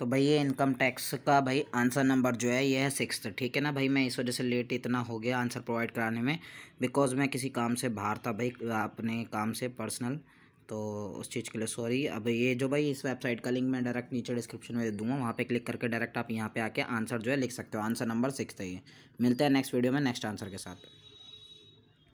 तो भाई ये इनकम टैक्स का भाई आंसर नंबर जो है ये है सिक्स ठीक है ना भाई मैं इस वजह से लेट इतना हो गया आंसर प्रोवाइड कराने में बिकॉज मैं किसी काम से बाहर था भाई अपने काम से पर्सनल तो उस चीज़ के लिए सॉरी अब ये जो भाई इस वेबसाइट का लिंक मैं डायरेक्ट नीचे डिस्क्रिप्शन में दे दूँगा वहाँ पर क्लिक करके डायरेक्ट आप यहाँ पर आके आंसर जो है लिख सकते हो आंसर नंबर सिक्स है ये मिलते हैं नेक्स्ट वीडियो में नेक्स्ट आंसर के साथ